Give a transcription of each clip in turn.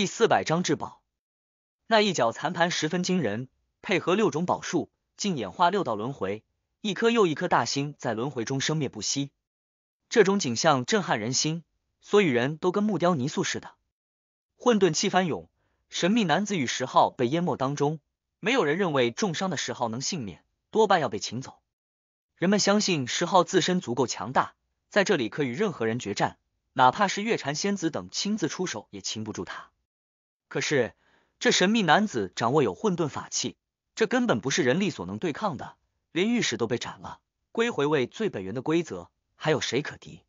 第四百章至宝，那一角残盘十分惊人，配合六种宝术，竟演化六道轮回，一颗又一颗大星在轮回中生灭不息。这种景象震撼人心，所有人都跟木雕泥塑似的。混沌气翻涌，神秘男子与石昊被淹没当中，没有人认为重伤的石昊能幸免，多半要被擒走。人们相信石昊自身足够强大，在这里可与任何人决战，哪怕是月禅仙子等亲自出手也擒不住他。可是，这神秘男子掌握有混沌法器，这根本不是人力所能对抗的。连御史都被斩了，归回位最本源的规则，还有谁可敌？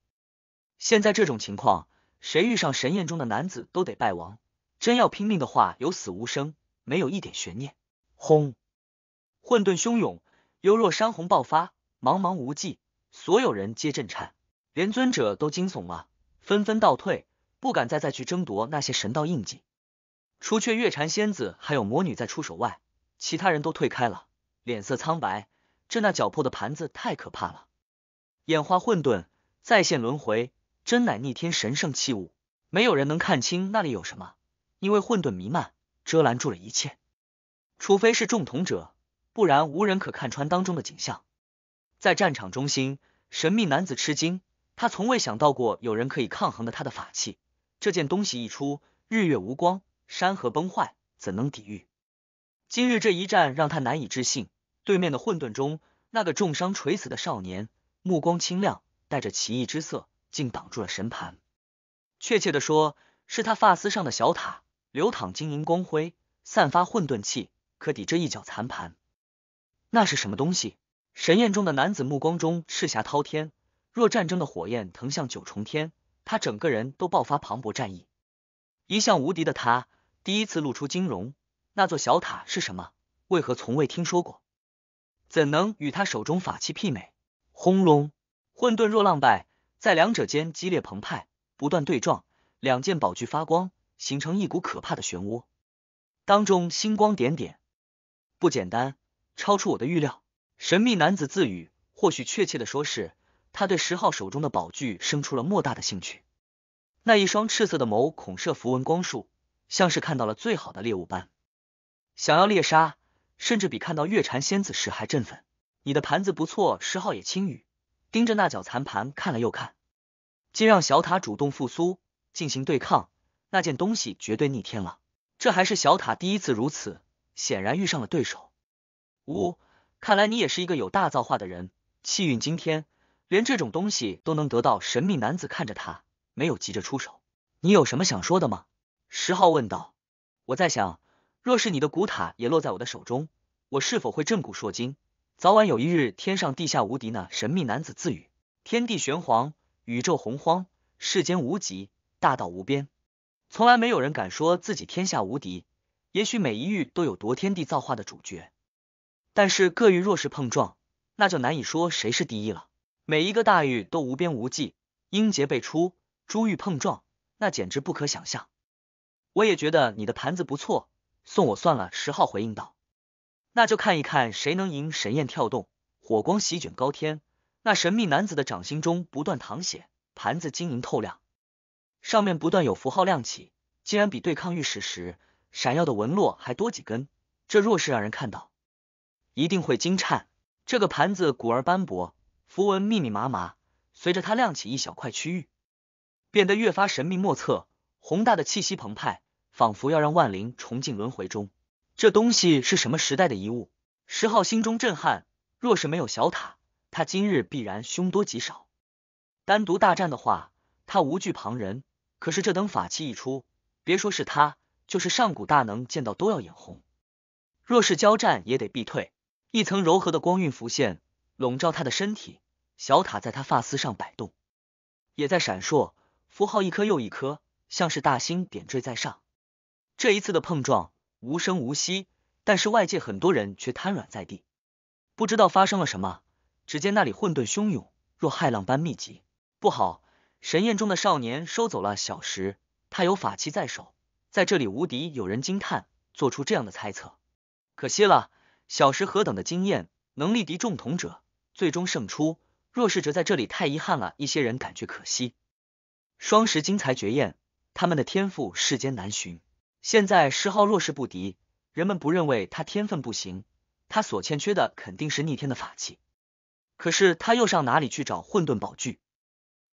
现在这种情况，谁遇上神宴中的男子都得败亡。真要拼命的话，有死无生，没有一点悬念。轰，混沌汹涌，犹若山洪爆发，茫茫无际，所有人皆震颤，连尊者都惊悚了，纷纷倒退，不敢再再去争夺那些神道印记。除却月禅仙子还有魔女在出手外，其他人都退开了，脸色苍白。这那搅破的盘子太可怕了，演化混沌，再现轮回，真乃逆天神圣器物。没有人能看清那里有什么，因为混沌弥漫，遮拦住了一切。除非是众同者，不然无人可看穿当中的景象。在战场中心，神秘男子吃惊，他从未想到过有人可以抗衡的他的法器。这件东西一出，日月无光。山河崩坏，怎能抵御？今日这一战让他难以置信。对面的混沌中，那个重伤垂死的少年，目光清亮，带着奇异之色，竟挡住了神盘。确切的说，是他发丝上的小塔流淌晶莹光辉，散发混沌气，可抵这一脚残盘。那是什么东西？神焰中的男子目光中赤霞滔天，若战争的火焰腾向九重天，他整个人都爆发磅礴战意。一向无敌的他。第一次露出金容，那座小塔是什么？为何从未听说过？怎能与他手中法器媲美？轰隆！混沌若浪，拜在两者间激烈澎湃，不断对撞。两件宝具发光，形成一股可怕的漩涡，当中星光点点，不简单，超出我的预料。神秘男子自语，或许确切的说是，他对十号手中的宝具生出了莫大的兴趣。那一双赤色的眸孔射符文光束。像是看到了最好的猎物般，想要猎杀，甚至比看到月婵仙子时还振奋。你的盘子不错，十号也轻语盯着那角残盘看了又看，既让小塔主动复苏进行对抗。那件东西绝对逆天了，这还是小塔第一次如此，显然遇上了对手。五，看来你也是一个有大造化的人，气运惊天，连这种东西都能得到。神秘男子看着他，没有急着出手。你有什么想说的吗？十号问道：“我在想，若是你的古塔也落在我的手中，我是否会震古烁今？早晚有一日，天上地下无敌。”那神秘男子自语：“天地玄黄，宇宙洪荒，世间无极，大道无边。从来没有人敢说自己天下无敌。也许每一域都有夺天地造化的主角，但是各域若是碰撞，那就难以说谁是第一了。每一个大域都无边无际，英杰辈出，珠玉碰撞，那简直不可想象。”我也觉得你的盘子不错，送我算了。十号回应道：“那就看一看谁能赢。”神焰跳动，火光席卷高天。那神秘男子的掌心中不断淌血，盘子晶莹透亮，上面不断有符号亮起，竟然比对抗玉石时闪耀的纹络还多几根。这若是让人看到，一定会惊颤。这个盘子古而斑驳，符文密密麻麻，随着它亮起一小块区域，变得越发神秘莫测。宏大的气息澎湃，仿佛要让万灵重进轮回中。这东西是什么时代的遗物？石昊心中震撼。若是没有小塔，他今日必然凶多吉少。单独大战的话，他无惧旁人。可是这等法器一出，别说是他，就是上古大能见到都要眼红。若是交战，也得必退。一层柔和的光晕浮现，笼罩他的身体。小塔在他发丝上摆动，也在闪烁，符号一颗又一颗。像是大星点缀在上，这一次的碰撞无声无息，但是外界很多人却瘫软在地，不知道发生了什么。只见那里混沌汹涌，若骇浪般密集。不好！神宴中的少年收走了小石，他有法器在手，在这里无敌。有人惊叹，做出这样的猜测。可惜了，小石何等的经验能力，敌众同者最终胜出。若是折在这里太遗憾了，一些人感觉可惜。双十精彩绝艳。他们的天赋世间难寻。现在石昊若是不敌，人们不认为他天分不行，他所欠缺的肯定是逆天的法器。可是他又上哪里去找混沌宝具？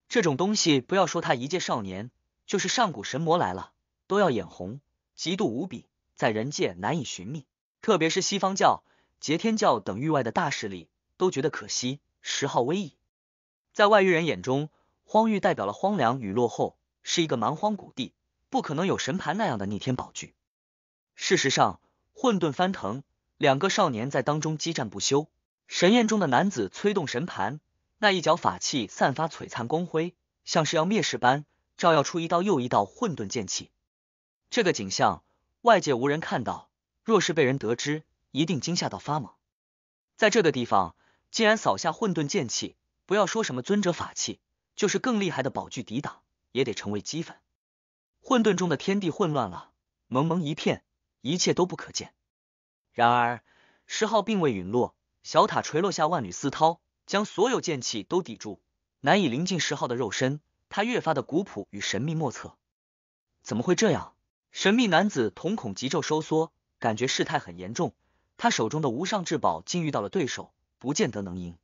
这种东西，不要说他一介少年，就是上古神魔来了，都要眼红、嫉妒无比，在人界难以寻觅。特别是西方教、截天教等域外的大势力都觉得可惜。石昊威仪，在外域人眼中，荒域代表了荒凉与落后。是一个蛮荒谷地，不可能有神盘那样的逆天宝具。事实上，混沌翻腾，两个少年在当中激战不休。神宴中的男子催动神盘，那一脚法器散发璀璨光辉，像是要灭世般，照耀出一道又一道混沌剑气。这个景象外界无人看到，若是被人得知，一定惊吓到发懵。在这个地方，竟然扫下混沌剑气，不要说什么尊者法器，就是更厉害的宝具抵挡。也得成为齑粉。混沌中的天地混乱了，蒙蒙一片，一切都不可见。然而，石昊并未陨落，小塔垂落下万缕丝绦，将所有剑气都抵住，难以临近石昊的肉身。他越发的古朴与神秘莫测。怎么会这样？神秘男子瞳孔急骤收缩，感觉事态很严重。他手中的无上至宝竟遇到了对手，不见得能赢。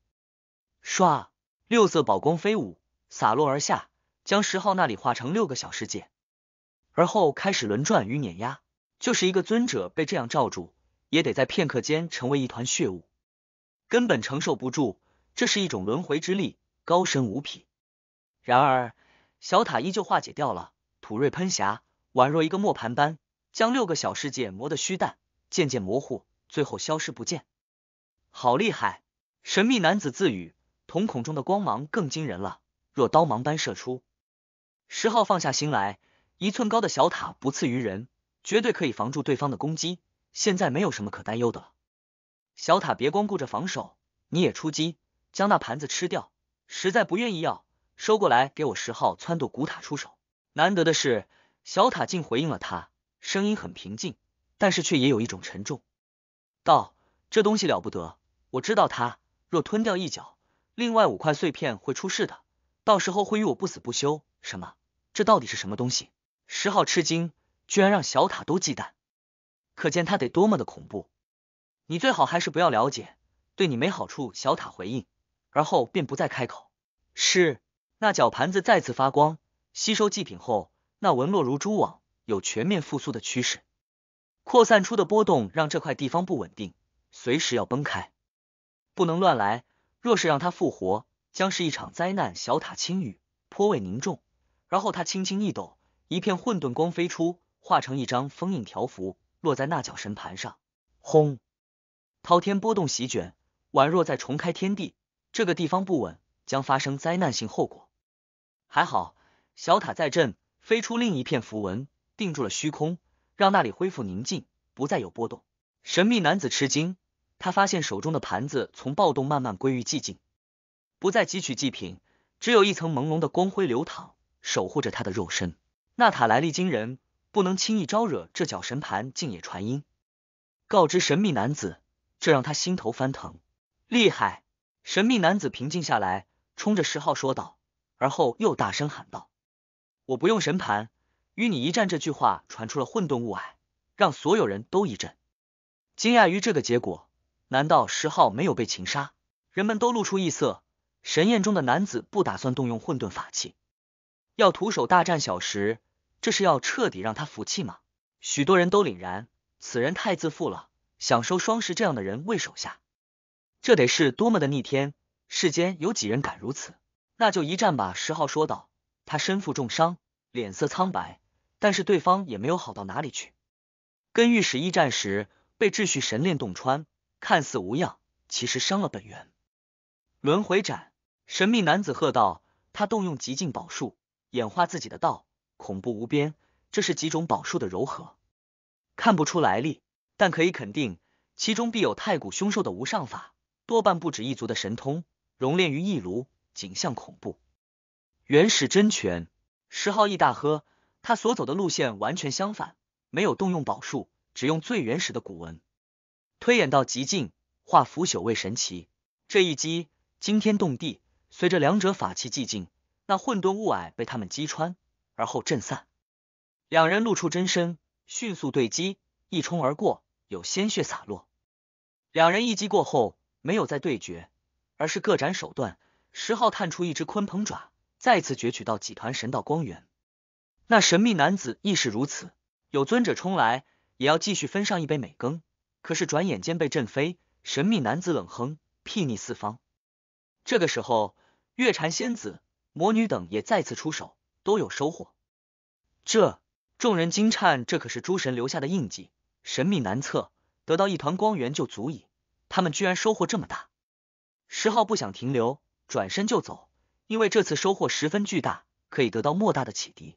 唰，六色宝光飞舞，洒落而下。将十号那里化成六个小世界，而后开始轮转与碾压，就是一个尊者被这样罩住，也得在片刻间成为一团血雾，根本承受不住。这是一种轮回之力，高深无匹。然而，小塔依旧化解掉了，土瑞喷霞，宛若一个磨盘般，将六个小世界磨得虚淡，渐渐模糊，最后消失不见。好厉害！神秘男子自语，瞳孔中的光芒更惊人了，若刀芒般射出。十号放下心来，一寸高的小塔不次于人，绝对可以防住对方的攻击。现在没有什么可担忧的了。小塔，别光顾着防守，你也出击，将那盘子吃掉。实在不愿意要，收过来给我。十号撺掇古塔出手，难得的是小塔竟回应了他，声音很平静，但是却也有一种沉重。道这东西了不得，我知道它。若吞掉一角，另外五块碎片会出事的，到时候会与我不死不休。什么？这到底是什么东西？十号吃惊，居然让小塔都忌惮，可见他得多么的恐怖。你最好还是不要了解，对你没好处。小塔回应，而后便不再开口。是那脚盘子再次发光，吸收祭品后，那纹络如蛛网，有全面复苏的趋势。扩散出的波动让这块地方不稳定，随时要崩开，不能乱来。若是让它复活，将是一场灾难。小塔轻语，颇为凝重。然后他轻轻一抖，一片混沌光飞出，化成一张封印条幅，落在那角神盘上。轰！滔天波动席卷，宛若在重开天地。这个地方不稳，将发生灾难性后果。还好，小塔在震，飞出另一片符文，定住了虚空，让那里恢复宁静，不再有波动。神秘男子吃惊，他发现手中的盘子从暴动慢慢归于寂静，不再汲取祭品，只有一层朦胧的光辉流淌。守护着他的肉身，纳塔来历惊人，不能轻易招惹。这角神盘竟也传音告知神秘男子，这让他心头翻腾。厉害！神秘男子平静下来，冲着十号说道，而后又大声喊道：“我不用神盘与你一战。”这句话传出了混沌雾霭，让所有人都一震，惊讶于这个结果。难道十号没有被擒杀？人们都露出异色。神宴中的男子不打算动用混沌法器。要徒手大战小石，这是要彻底让他服气吗？许多人都凛然，此人太自负了，想收双石这样的人为手下，这得是多么的逆天！世间有几人敢如此？那就一战吧！十号说道，他身负重伤，脸色苍白，但是对方也没有好到哪里去。跟御史一战时，被秩序神炼洞穿，看似无恙，其实伤了本源。轮回斩，神秘男子喝道，他动用极境宝术。演化自己的道，恐怖无边。这是几种宝术的糅合，看不出来力，但可以肯定，其中必有太古凶兽的无上法，多半不止一族的神通，熔炼于一炉，景象恐怖。原始真拳，石昊易大喝，他所走的路线完全相反，没有动用宝术，只用最原始的古文推演到极境，化腐朽为神奇。这一击惊天动地，随着两者法器寂静。那混沌雾霭被他们击穿，而后震散，两人露出真身，迅速对击，一冲而过，有鲜血洒落。两人一击过后，没有再对决，而是各展手段。十号探出一只鲲鹏爪，再次攫取到几团神道光源。那神秘男子亦是如此，有尊者冲来，也要继续分上一杯美羹，可是转眼间被震飞。神秘男子冷哼，睥睨四方。这个时候，月婵仙子。魔女等也再次出手，都有收获。这众人惊颤，这可是诸神留下的印记，神秘难测，得到一团光源就足矣。他们居然收获这么大！石昊不想停留，转身就走，因为这次收获十分巨大，可以得到莫大的启迪。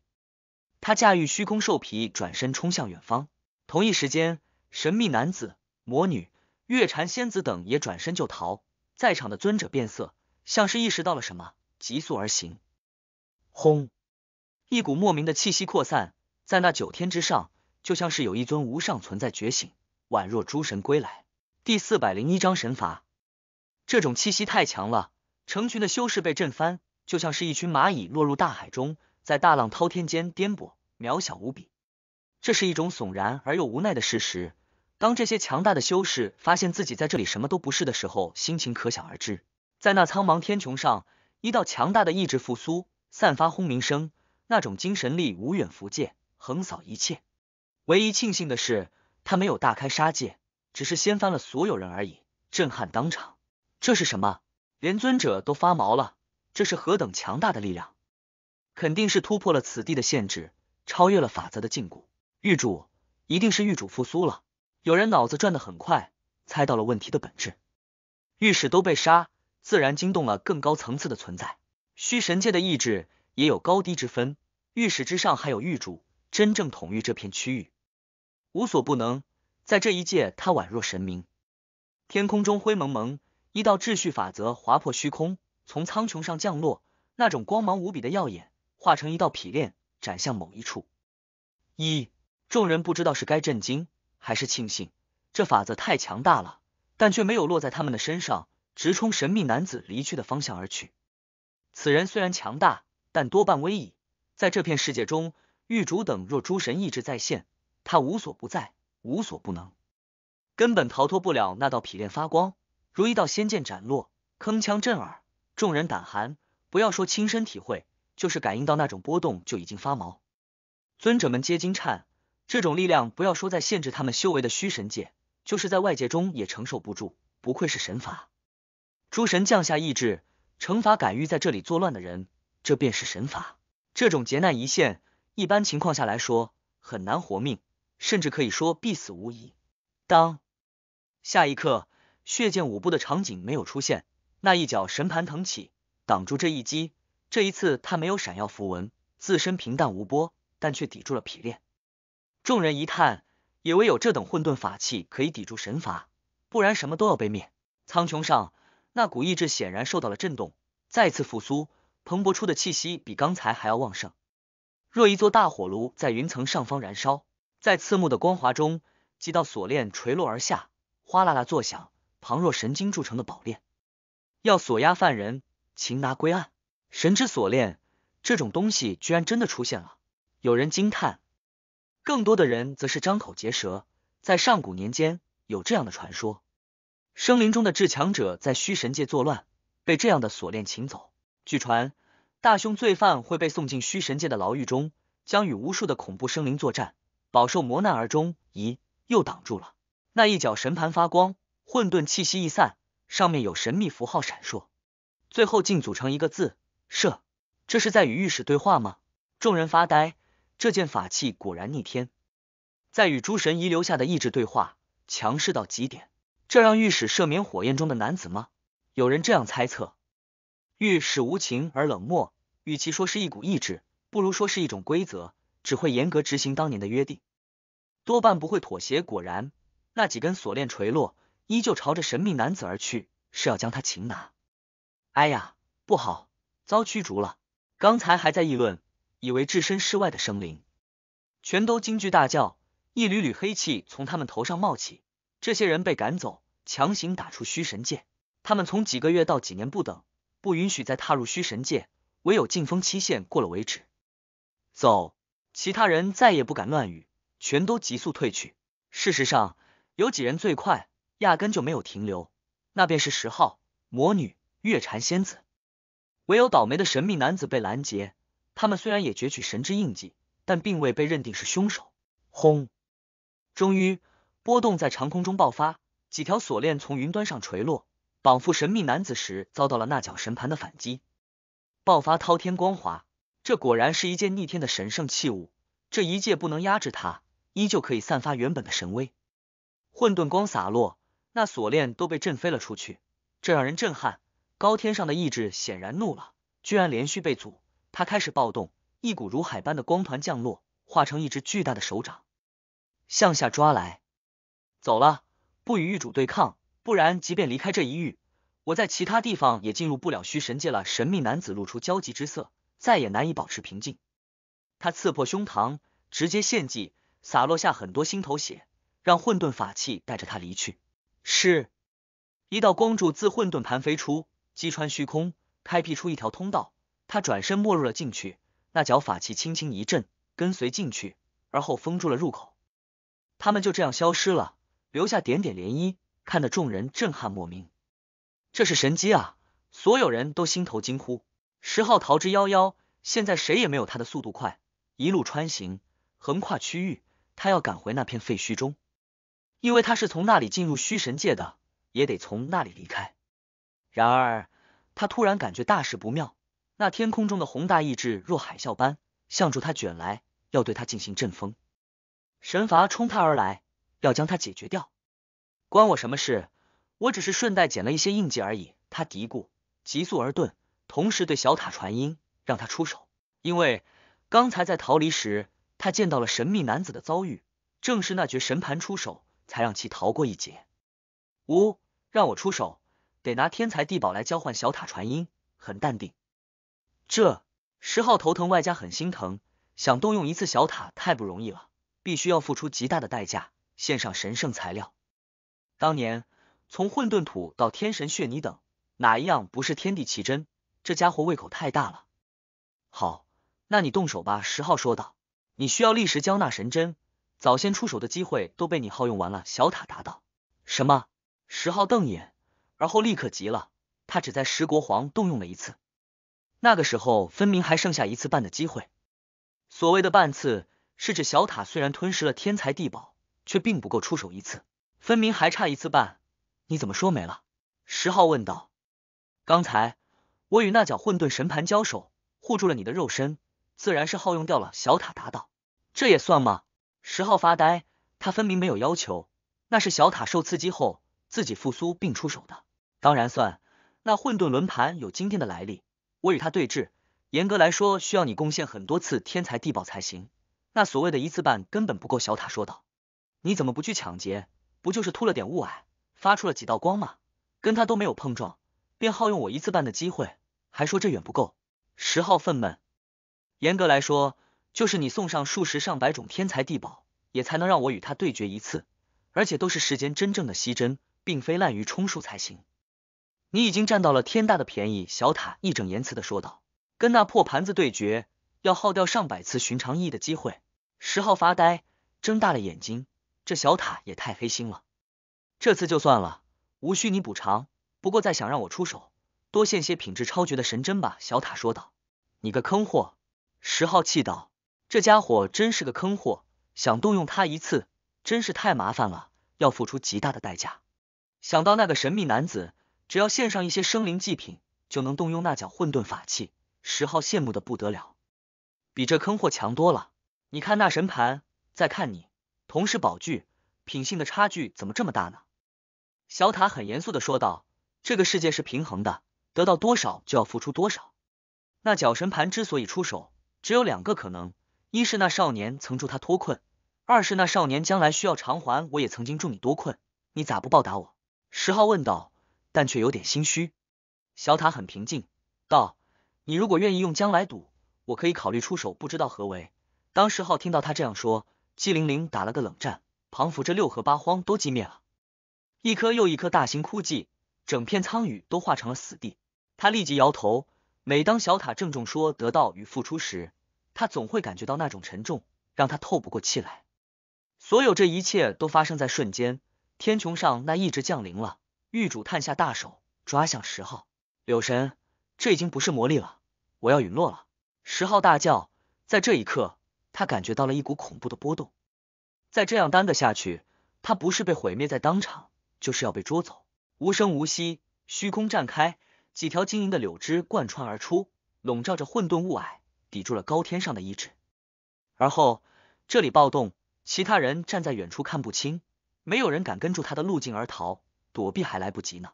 他驾驭虚空兽皮，转身冲向远方。同一时间，神秘男子、魔女、月禅仙子等也转身就逃。在场的尊者变色，像是意识到了什么。急速而行，轰！一股莫名的气息扩散在那九天之上，就像是有一尊无上存在觉醒，宛若诸神归来。第四百零一章神罚，这种气息太强了，成群的修士被震翻，就像是一群蚂蚁落入大海中，在大浪滔天间颠簸，渺小无比。这是一种悚然而又无奈的事实。当这些强大的修士发现自己在这里什么都不是的时候，心情可想而知。在那苍茫天穹上。一道强大的意志复苏，散发轰鸣声，那种精神力无远弗届，横扫一切。唯一庆幸的是，他没有大开杀戒，只是掀翻了所有人而已，震撼当场。这是什么？连尊者都发毛了，这是何等强大的力量？肯定是突破了此地的限制，超越了法则的禁锢。玉主一定是玉主复苏了。有人脑子转得很快，猜到了问题的本质。御史都被杀。自然惊动了更高层次的存在，虚神界的意志也有高低之分。御史之上还有御主，真正统御这片区域，无所不能。在这一界，他宛若神明。天空中灰蒙蒙，一道秩序法则划破虚空，从苍穹上降落，那种光芒无比的耀眼，化成一道匹链，斩向某一处。一众人不知道是该震惊还是庆幸，这法则太强大了，但却没有落在他们的身上。直冲神秘男子离去的方向而去。此人虽然强大，但多半威矣。在这片世界中，玉主等若诸神意志再现，他无所不在，无所不能，根本逃脱不了那道匹炼发光，如一道仙剑斩落，铿锵震耳，众人胆寒。不要说亲身体会，就是感应到那种波动，就已经发毛。尊者们皆惊颤，这种力量，不要说在限制他们修为的虚神界，就是在外界中也承受不住。不愧是神法。诸神降下意志，惩罚敢于在这里作乱的人，这便是神罚。这种劫难一现，一般情况下来说很难活命，甚至可以说必死无疑。当下一刻，血剑舞步的场景没有出现，那一脚神盘腾起，挡住这一击。这一次他没有闪耀符文，自身平淡无波，但却抵住了劈炼。众人一叹，也唯有这等混沌法器可以抵住神罚，不然什么都要被灭。苍穹上。那股意志显然受到了震动，再次复苏，蓬勃出的气息比刚才还要旺盛。若一座大火炉在云层上方燃烧，在刺目的光华中，几道锁链垂落而下，哗啦啦作响，旁若神经铸成的宝链，要锁押犯人，擒拿归案。神之锁链这种东西居然真的出现了，有人惊叹，更多的人则是张口结舌。在上古年间，有这样的传说。生灵中的至强者在虚神界作乱，被这样的锁链擒走。据传，大凶罪犯会被送进虚神界的牢狱中，将与无数的恐怖生灵作战，饱受磨难而终。咦，又挡住了。那一角神盘发光，混沌气息一散，上面有神秘符号闪烁，最后竟组成一个字“射”。这是在与御史对话吗？众人发呆。这件法器果然逆天，在与诸神遗留下的意志对话，强势到极点。这让御史赦免火焰中的男子吗？有人这样猜测。御史无情而冷漠，与其说是一股意志，不如说是一种规则，只会严格执行当年的约定，多半不会妥协。果然，那几根锁链垂落，依旧朝着神秘男子而去，是要将他擒拿。哎呀，不好，遭驱逐了！刚才还在议论，以为置身事外的生灵，全都惊惧大叫，一缕缕黑气从他们头上冒起。这些人被赶走。强行打出虚神界，他们从几个月到几年不等，不允许再踏入虚神界，唯有禁封期限过了为止。走，其他人再也不敢乱语，全都急速退去。事实上，有几人最快，压根就没有停留，那便是十号魔女月禅仙子。唯有倒霉的神秘男子被拦截，他们虽然也攫取神之印记，但并未被认定是凶手。轰！终于，波动在长空中爆发。几条锁链从云端上垂落，绑缚神秘男子时遭到了那角神盘的反击，爆发滔天光华。这果然是一件逆天的神圣器物，这一界不能压制它，依旧可以散发原本的神威。混沌光洒落，那锁链都被震飞了出去，这让人震撼。高天上的意志显然怒了，居然连续被阻，他开始暴动，一股如海般的光团降落，化成一只巨大的手掌，向下抓来。走了。不与狱主对抗，不然即便离开这一狱，我在其他地方也进入不了虚神界了。神秘男子露出焦急之色，再也难以保持平静。他刺破胸膛，直接献祭，洒落下很多心头血，让混沌法器带着他离去。是一道光柱自混沌盘飞出，击穿虚空，开辟出一条通道。他转身没入了进去，那脚法器轻轻一震，跟随进去，而后封住了入口。他们就这样消失了。留下点点涟漪，看得众人震撼莫名。这是神机啊！所有人都心头惊呼。十号逃之夭夭，现在谁也没有他的速度快，一路穿行，横跨区域，他要赶回那片废墟中，因为他是从那里进入虚神界的，也得从那里离开。然而，他突然感觉大事不妙，那天空中的宏大意志若海啸般向着他卷来，要对他进行阵风神罚冲他而来。要将他解决掉，关我什么事？我只是顺带捡了一些印记而已。他嘀咕，急速而遁，同时对小塔传音，让他出手。因为刚才在逃离时，他见到了神秘男子的遭遇，正是那绝神盘出手，才让其逃过一劫。唔，让我出手，得拿天才地宝来交换。小塔传音，很淡定。这十号头疼，外加很心疼，想动用一次小塔太不容易了，必须要付出极大的代价。献上神圣材料，当年从混沌土到天神血泥等，哪一样不是天地奇珍？这家伙胃口太大了。好，那你动手吧。”十号说道，“你需要立时交纳神针，早先出手的机会都被你耗用完了。”小塔答道。“什么？”十号瞪眼，而后立刻急了。他只在十国皇动用了一次，那个时候分明还剩下一次半的机会。所谓的半次，是指小塔虽然吞食了天才地宝。却并不够出手一次，分明还差一次半，你怎么说没了？十号问道。刚才我与那脚混沌神盘交手，护住了你的肉身，自然是耗用掉了。小塔答道。这也算吗？十号发呆。他分明没有要求，那是小塔受刺激后自己复苏并出手的，当然算。那混沌轮盘有今天的来历，我与他对峙，严格来说需要你贡献很多次天才地宝才行。那所谓的一次半根本不够。小塔说道。你怎么不去抢劫？不就是突了点雾霭，发出了几道光吗？跟他都没有碰撞，便耗用我一次半的机会，还说这远不够。十号愤懑，严格来说，就是你送上数十上百种天才地宝，也才能让我与他对决一次，而且都是世间真正的稀珍，并非滥竽充数才行。你已经占到了天大的便宜。”小塔义正言辞的说道，“跟那破盘子对决，要耗掉上百次寻常意义的机会。”十号发呆，睁大了眼睛。这小塔也太黑心了，这次就算了，无需你补偿。不过再想让我出手，多献些品质超绝的神针吧。”小塔说道。“你个坑货！”十号气道，“这家伙真是个坑货，想动用他一次，真是太麻烦了，要付出极大的代价。想到那个神秘男子，只要献上一些生灵祭品，就能动用那件混沌法器，十号羡慕的不得了，比这坑货强多了。你看那神盘，再看你。”同时，宝具品性的差距怎么这么大呢？小塔很严肃的说道：“这个世界是平衡的，得到多少就要付出多少。那角神盘之所以出手，只有两个可能：一是那少年曾助他脱困，二是那少年将来需要偿还。我也曾经助你脱困，你咋不报答我？”十号问道，但却有点心虚。小塔很平静道：“你如果愿意用将来赌，我可以考虑出手。不知道何为？”当十号听到他这样说。激灵灵打了个冷战，彷佛这六合八荒都寂灭了，一颗又一颗大型枯寂，整片苍宇都化成了死地。他立即摇头。每当小塔郑重说得到与付出时，他总会感觉到那种沉重，让他透不过气来。所有这一切都发生在瞬间，天穹上那意志降临了。玉主探下大手，抓向十号。柳神，这已经不是魔力了，我要陨落了！十号大叫，在这一刻。他感觉到了一股恐怖的波动，再这样耽搁下去，他不是被毁灭在当场，就是要被捉走。无声无息，虚空绽开，几条晶莹的柳枝贯穿而出，笼罩着混沌雾霭，抵住了高天上的意志。而后这里暴动，其他人站在远处看不清，没有人敢跟住他的路径而逃，躲避还来不及呢，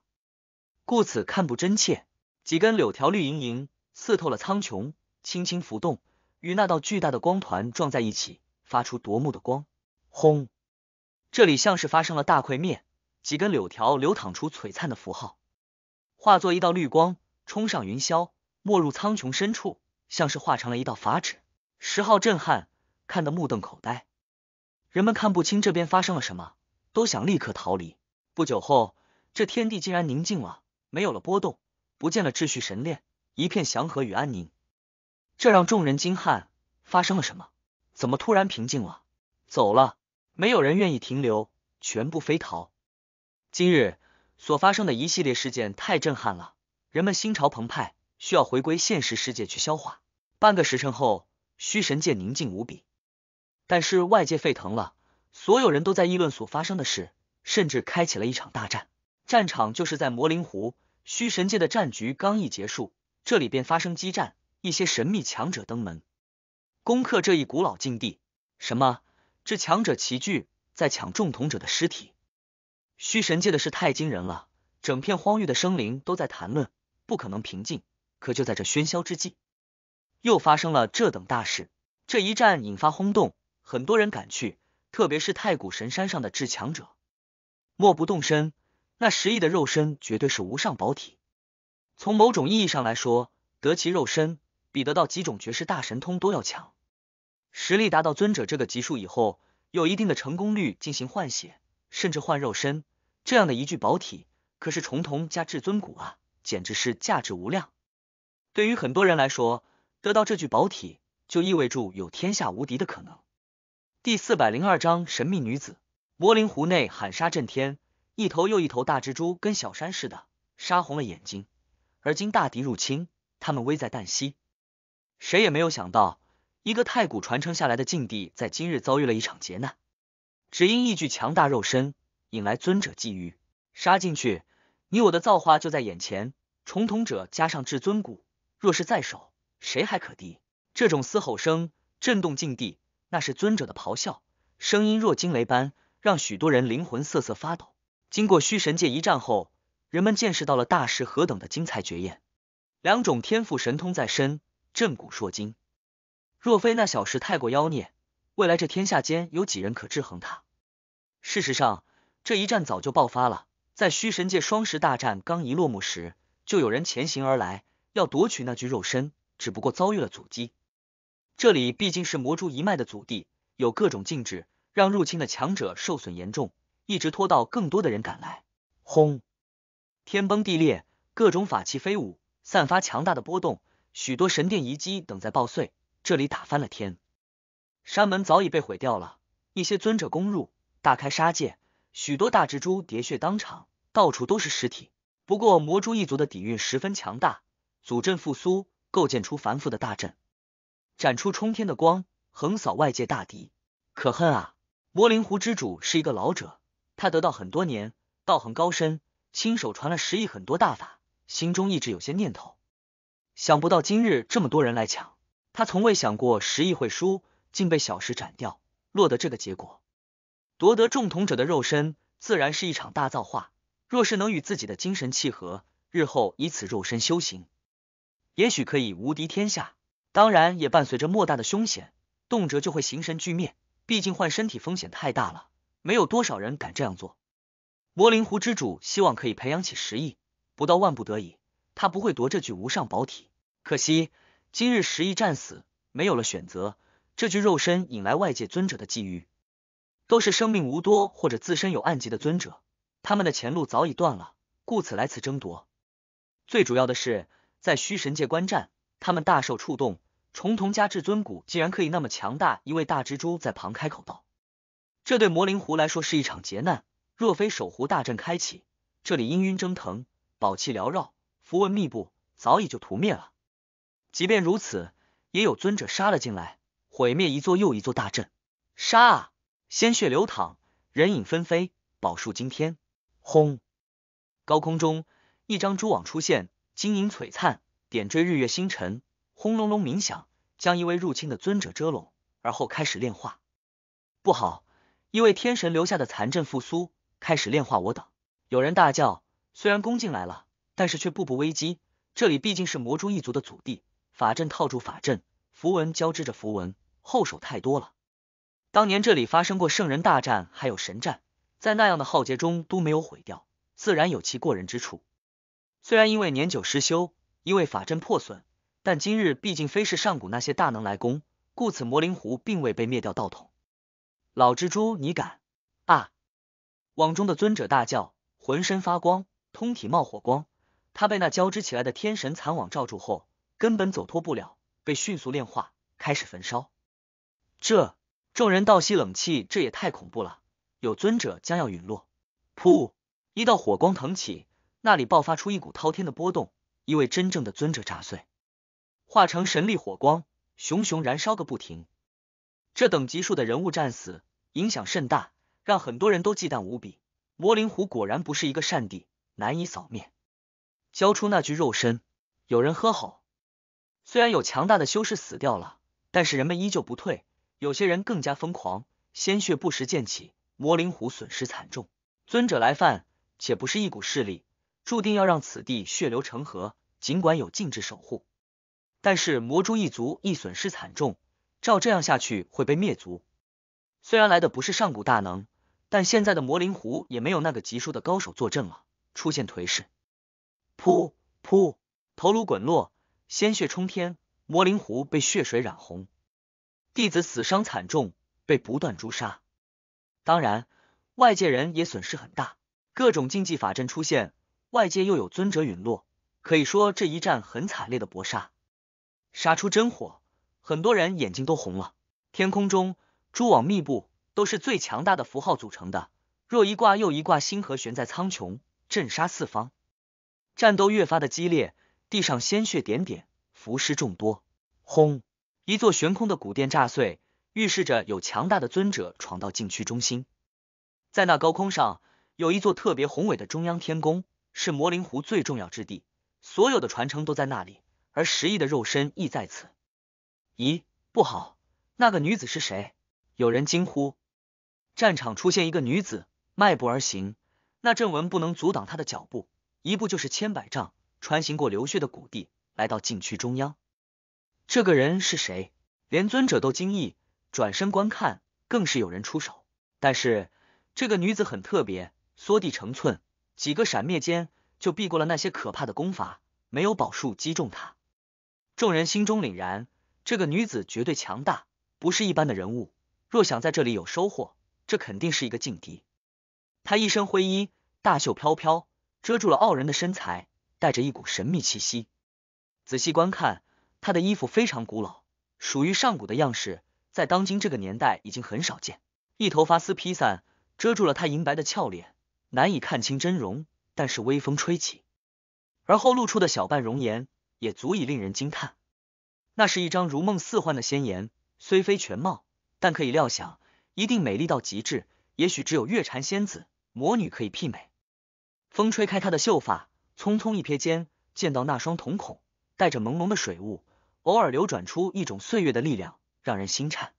故此看不真切。几根柳条绿莹莹，刺透了苍穹，轻轻浮动。与那道巨大的光团撞在一起，发出夺目的光，轰！这里像是发生了大溃灭，几根柳条流淌出璀璨的符号，化作一道绿光冲上云霄，没入苍穹深处，像是化成了一道法旨。十号震撼，看得目瞪口呆，人们看不清这边发生了什么，都想立刻逃离。不久后，这天地竟然宁静了，没有了波动，不见了秩序神殿，一片祥和与安宁。这让众人惊骇，发生了什么？怎么突然平静了？走了，没有人愿意停留，全部飞逃。今日所发生的一系列事件太震撼了，人们心潮澎湃，需要回归现实世界去消化。半个时辰后，虚神界宁静无比，但是外界沸腾了，所有人都在议论所发生的事，甚至开启了一场大战。战场就是在魔灵湖，虚神界的战局刚一结束，这里便发生激战。一些神秘强者登门，攻克这一古老禁地。什么？这强者齐聚，在抢众同者的尸体。虚神界的事太惊人了，整片荒域的生灵都在谈论，不可能平静。可就在这喧嚣之际，又发生了这等大事。这一战引发轰动，很多人赶去，特别是太古神山上的至强者，莫不动身。那十亿的肉身绝对是无上宝体。从某种意义上来说，得其肉身。比得到几种绝世大神通都要强，实力达到尊者这个级数以后，有一定的成功率进行换血，甚至换肉身。这样的一具宝体，可是重瞳加至尊骨啊，简直是价值无量。对于很多人来说，得到这具宝体，就意味着有天下无敌的可能。第四百零二章神秘女子，魔灵湖内喊杀震天，一头又一头大蜘蛛跟小山似的，杀红了眼睛。而今大敌入侵，他们危在旦夕。谁也没有想到，一个太古传承下来的禁地，在今日遭遇了一场劫难，只因一具强大肉身引来尊者觊觎，杀进去，你我的造化就在眼前。重瞳者加上至尊骨，若是在手，谁还可敌？这种嘶吼声震动禁地，那是尊者的咆哮，声音若惊雷般，让许多人灵魂瑟瑟发抖。经过虚神界一战后，人们见识到了大师何等的精彩绝艳，两种天赋神通在身。震古烁今，若非那小石太过妖孽，未来这天下间有几人可制衡他？事实上，这一战早就爆发了。在虚神界双石大战刚一落幕时，就有人前行而来，要夺取那具肉身，只不过遭遇了阻击。这里毕竟是魔珠一脉的祖地，有各种禁制，让入侵的强者受损严重，一直拖到更多的人赶来。轰！天崩地裂，各种法器飞舞，散发强大的波动。许多神殿遗迹等在爆碎，这里打翻了天，山门早已被毁掉了。一些尊者攻入，大开杀戒，许多大蜘蛛喋血当场，到处都是尸体。不过魔蛛一族的底蕴十分强大，祖阵复苏，构建出繁复的大阵，展出冲天的光，横扫外界大敌。可恨啊！魔灵狐之主是一个老者，他得道很多年，道行高深，亲手传了十亿很多大法，心中一直有些念头。想不到今日这么多人来抢，他从未想过十亿会输，竟被小石斩掉，落得这个结果。夺得众瞳者的肉身，自然是一场大造化。若是能与自己的精神契合，日后以此肉身修行，也许可以无敌天下。当然，也伴随着莫大的凶险，动辄就会形神俱灭。毕竟换身体风险太大了，没有多少人敢这样做。魔灵湖之主希望可以培养起十亿，不到万不得已。他不会夺这具无上宝体，可惜今日十亿战死，没有了选择。这具肉身引来外界尊者的觊觎，都是生命无多或者自身有暗疾的尊者，他们的前路早已断了，故此来此争夺。最主要的是，在虚神界观战，他们大受触动。重瞳加至尊骨，竟然可以那么强大！一位大蜘蛛在旁开口道：“这对魔灵狐来说是一场劫难，若非守护大阵开启，这里氤氲蒸腾，宝气缭绕。”符文密布，早已就屠灭了。即便如此，也有尊者杀了进来，毁灭一座又一座大阵。杀！啊！鲜血流淌，人影纷飞，宝树惊天。轰！高空中，一张蛛网出现，晶莹璀璨，点缀日月星辰。轰隆隆鸣响，将一位入侵的尊者遮拢，而后开始炼化。不好！一位天神留下的残阵复苏，开始炼化我等。有人大叫：“虽然攻进来了。”但是却步步危机，这里毕竟是魔蛛一族的祖地，法阵套住法阵，符文交织着符文，后手太多了。当年这里发生过圣人大战，还有神战，在那样的浩劫中都没有毁掉，自然有其过人之处。虽然因为年久失修，因为法阵破损，但今日毕竟非是上古那些大能来攻，故此魔灵狐并未被灭掉道统。老蜘蛛，你敢！啊！网中的尊者大叫，浑身发光，通体冒火光。他被那交织起来的天神残网罩住后，根本走脱不了，被迅速炼化，开始焚烧。这众人倒吸冷气，这也太恐怖了！有尊者将要陨落。噗！一道火光腾起，那里爆发出一股滔天的波动，一位真正的尊者炸碎，化成神力火光，熊熊燃烧个不停。这等级数的人物战死，影响甚大，让很多人都忌惮无比。魔灵湖果然不是一个善地，难以扫灭。交出那具肉身，有人喝吼。虽然有强大的修士死掉了，但是人们依旧不退。有些人更加疯狂，鲜血不时溅起，魔灵狐损失惨重。尊者来犯，且不是一股势力，注定要让此地血流成河。尽管有禁制守护，但是魔珠一族亦损失惨重。照这样下去，会被灭族。虽然来的不是上古大能，但现在的魔灵狐也没有那个级数的高手坐镇了，出现颓势。噗噗，头颅滚落，鲜血冲天，魔灵狐被血水染红，弟子死伤惨重，被不断诛杀。当然，外界人也损失很大，各种禁忌法阵出现，外界又有尊者陨落，可以说这一战很惨烈的搏杀，杀出真火，很多人眼睛都红了。天空中蛛网密布，都是最强大的符号组成的，若一挂又一挂星河悬在苍穹，震杀四方。战斗越发的激烈，地上鲜血点点，浮尸众多。轰！一座悬空的古殿炸碎，预示着有强大的尊者闯到禁区中心。在那高空上，有一座特别宏伟的中央天宫，是魔灵湖最重要之地，所有的传承都在那里，而石毅的肉身亦在此。咦，不好！那个女子是谁？有人惊呼。战场出现一个女子，迈步而行，那阵纹不能阻挡她的脚步。一步就是千百丈，穿行过流血的谷地，来到禁区中央。这个人是谁？连尊者都惊异，转身观看，更是有人出手。但是这个女子很特别，缩地成寸，几个闪灭间就避过了那些可怕的功法，没有宝术击中她。众人心中凛然，这个女子绝对强大，不是一般的人物。若想在这里有收获，这肯定是一个劲敌。她一身灰衣，大袖飘飘。遮住了傲人的身材，带着一股神秘气息。仔细观看，她的衣服非常古老，属于上古的样式，在当今这个年代已经很少见。一头发丝披散，遮住了她银白的俏脸，难以看清真容。但是微风吹起，而后露出的小半容颜，也足以令人惊叹。那是一张如梦似幻的仙颜，虽非全貌，但可以料想，一定美丽到极致。也许只有月婵仙子、魔女可以媲美。风吹开他的秀发，匆匆一瞥间见到那双瞳孔，带着朦胧的水雾，偶尔流转出一种岁月的力量，让人心颤。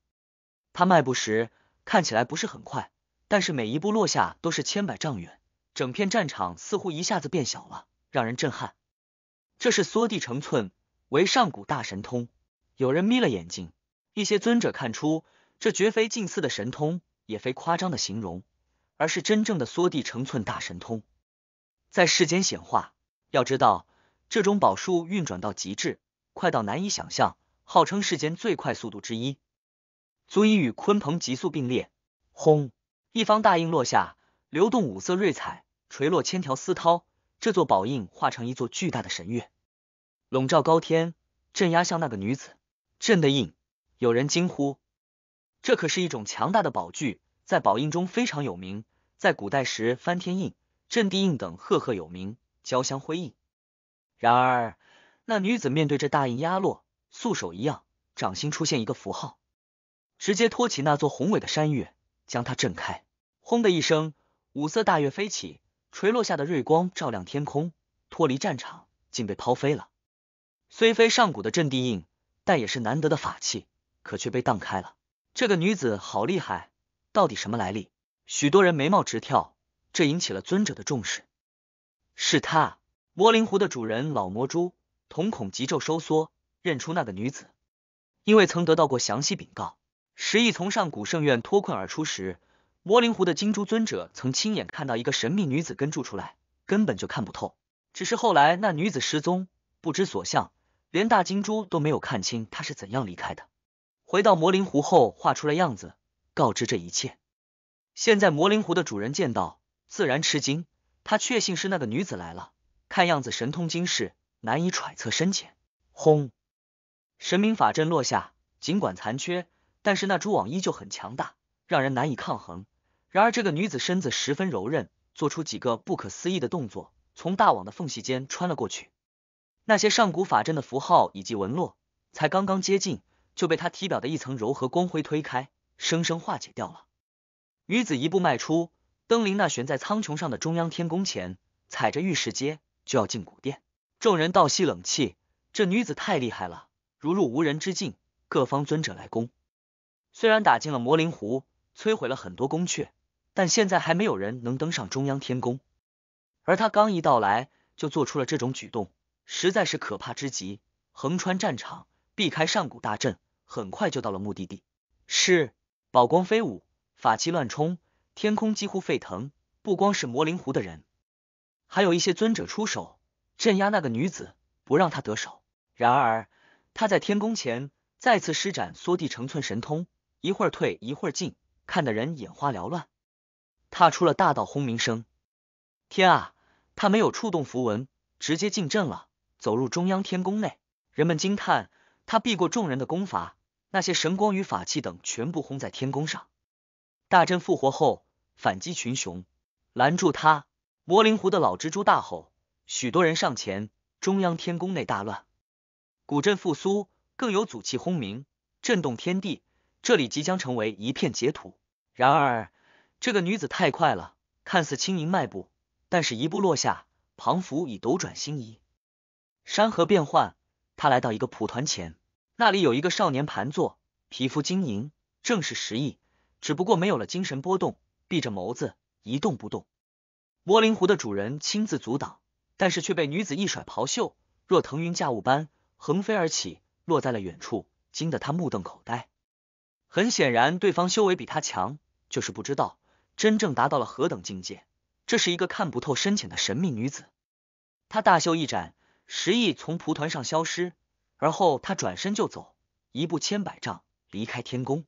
他迈步时看起来不是很快，但是每一步落下都是千百丈远，整片战场似乎一下子变小了，让人震撼。这是缩地成寸，为上古大神通。有人眯了眼睛，一些尊者看出这绝非近似的神通，也非夸张的形容，而是真正的缩地成寸大神通。在世间显化，要知道这种宝术运转到极致，快到难以想象，号称世间最快速度之一，足以与鲲鹏急速并列。轰！一方大印落下，流动五色瑞彩，垂落千条丝绦。这座宝印化成一座巨大的神月，笼罩高天，镇压向那个女子。镇的印，有人惊呼，这可是一种强大的宝具，在宝印中非常有名，在古代时翻天印。阵地印等赫赫有名，交相辉映。然而，那女子面对这大印压落，素手一样，掌心出现一个符号，直接托起那座宏伟的山岳，将它震开。轰的一声，五色大月飞起，垂落下的瑞光照亮天空，脱离战场，竟被抛飞了。虽非上古的阵地印，但也是难得的法器，可却被荡开了。这个女子好厉害，到底什么来历？许多人眉毛直跳。这引起了尊者的重视，是他魔灵狐的主人老魔珠，瞳孔急骤收缩，认出那个女子，因为曾得到过详细禀告。石毅从上古圣院脱困而出时，魔灵狐的金珠尊者曾亲眼看到一个神秘女子跟住出来，根本就看不透。只是后来那女子失踪，不知所向，连大金珠都没有看清她是怎样离开的。回到魔灵湖后，画出了样子，告知这一切。现在魔灵湖的主人见到。自然吃惊，他确信是那个女子来了。看样子神通惊世，难以揣测深浅。轰！神明法阵落下，尽管残缺，但是那蛛网依旧很强大，让人难以抗衡。然而这个女子身子十分柔韧，做出几个不可思议的动作，从大网的缝隙间穿了过去。那些上古法阵的符号以及纹络，才刚刚接近，就被她体表的一层柔和光辉推开，生生化解掉了。女子一步迈出。登临那悬在苍穹上的中央天宫前，踩着玉石阶就要进古殿。众人倒吸冷气，这女子太厉害了，如入无人之境。各方尊者来攻，虽然打进了魔灵湖，摧毁了很多宫阙，但现在还没有人能登上中央天宫。而他刚一到来，就做出了这种举动，实在是可怕之极。横穿战场，避开上古大阵，很快就到了目的地。是宝光飞舞，法器乱冲。天空几乎沸腾，不光是魔灵湖的人，还有一些尊者出手镇压那个女子，不让她得手。然而，他在天宫前再次施展缩地成寸神通，一会儿退，一会儿进，看得人眼花缭乱。踏出了大道轰鸣声，天啊！他没有触动符文，直接进阵了，走入中央天宫内。人们惊叹，他避过众人的攻伐，那些神光与法器等全部轰在天宫上。大阵复活后，反击群雄，拦住他。魔灵湖的老蜘蛛大吼，许多人上前。中央天宫内大乱，古阵复苏，更有祖气轰鸣，震动天地。这里即将成为一片截土。然而，这个女子太快了，看似轻盈迈步，但是一步落下，庞佛已斗转星移，山河变幻。他来到一个蒲团前，那里有一个少年盘坐，皮肤晶莹，正是石毅。只不过没有了精神波动，闭着眸子一动不动。魔灵狐的主人亲自阻挡，但是却被女子一甩袍袖，若腾云驾雾般横飞而起，落在了远处，惊得他目瞪口呆。很显然，对方修为比他强，就是不知道真正达到了何等境界。这是一个看不透深浅的神秘女子。她大袖一展，石翼从蒲团上消失，而后她转身就走，一步千百丈，离开天宫。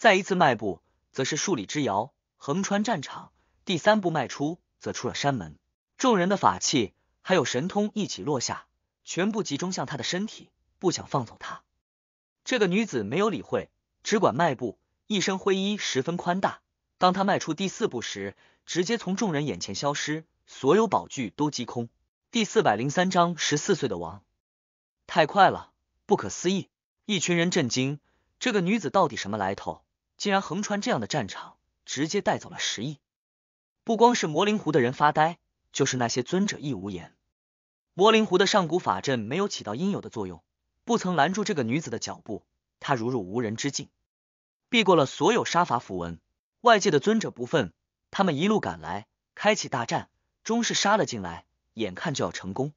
再一次迈步，则是数里之遥，横穿战场；第三步迈出，则出了山门。众人的法器还有神通一起落下，全部集中向他的身体，不想放走他。这个女子没有理会，只管迈步。一身灰衣十分宽大。当她迈出第四步时，直接从众人眼前消失，所有宝具都击空。第四百零三章：十四岁的王，太快了，不可思议！一群人震惊：这个女子到底什么来头？竟然横穿这样的战场，直接带走了十亿！不光是魔灵湖的人发呆，就是那些尊者亦无言。魔灵湖的上古法阵没有起到应有的作用，不曾拦住这个女子的脚步，她如入无人之境，避过了所有杀伐符文。外界的尊者不忿，他们一路赶来，开启大战，终是杀了进来，眼看就要成功，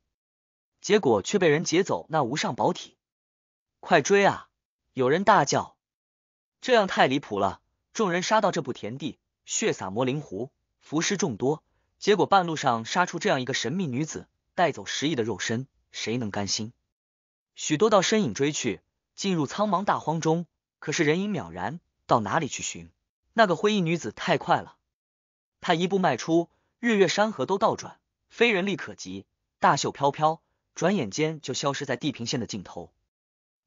结果却被人劫走那无上宝体！快追啊！有人大叫。这样太离谱了！众人杀到这步田地，血洒魔灵湖，浮尸众多，结果半路上杀出这样一个神秘女子，带走十亿的肉身，谁能甘心？许多道身影追去，进入苍茫大荒中，可是人影渺然，到哪里去寻？那个灰衣女子太快了，她一步迈出，日月山河都倒转，非人力可及，大袖飘飘，转眼间就消失在地平线的尽头。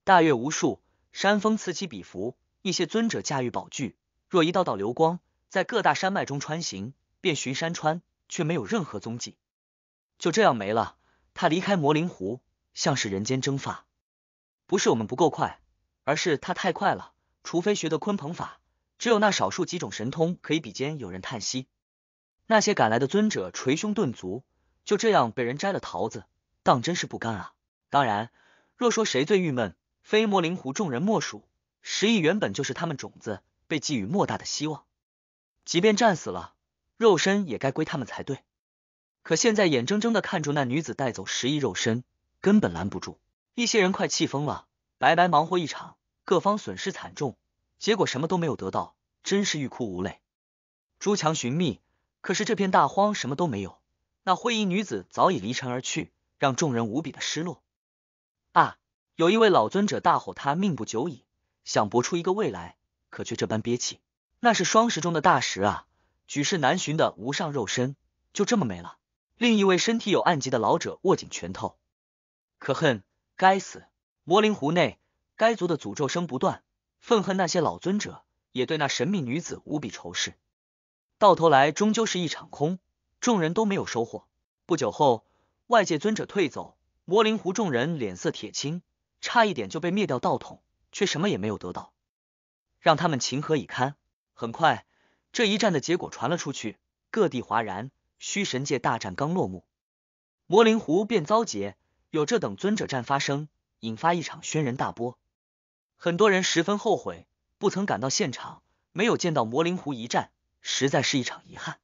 大月无数，山峰此起彼伏。一些尊者驾驭宝具，若一道道流光在各大山脉中穿行，遍寻山川，却没有任何踪迹，就这样没了。他离开魔灵湖，像是人间蒸发。不是我们不够快，而是他太快了。除非学得鲲鹏法，只有那少数几种神通可以比肩。有人叹息，那些赶来的尊者捶胸顿足，就这样被人摘了桃子，当真是不甘啊！当然，若说谁最郁闷，非魔灵湖众人莫属。十亿原本就是他们种子被寄予莫大的希望，即便战死了，肉身也该归他们才对。可现在眼睁睁的看着那女子带走十亿肉身，根本拦不住。一些人快气疯了，白白忙活一场，各方损失惨重，结果什么都没有得到，真是欲哭无泪。朱强寻觅，可是这片大荒什么都没有。那灰衣女子早已离尘而去，让众人无比的失落。啊！有一位老尊者大吼：“他命不久矣。”想搏出一个未来，可却这般憋气。那是双石中的大石啊，举世难寻的无上肉身，就这么没了。另一位身体有暗疾的老者握紧拳头，可恨，该死！魔灵湖内，该族的诅咒声不断，愤恨那些老尊者，也对那神秘女子无比仇视。到头来，终究是一场空，众人都没有收获。不久后，外界尊者退走，魔灵湖众人脸色铁青，差一点就被灭掉道统。却什么也没有得到，让他们情何以堪？很快，这一战的结果传了出去，各地哗然。虚神界大战刚落幕，魔灵湖便遭劫，有这等尊者战发生，引发一场轩然大波。很多人十分后悔，不曾赶到现场，没有见到魔灵湖一战，实在是一场遗憾。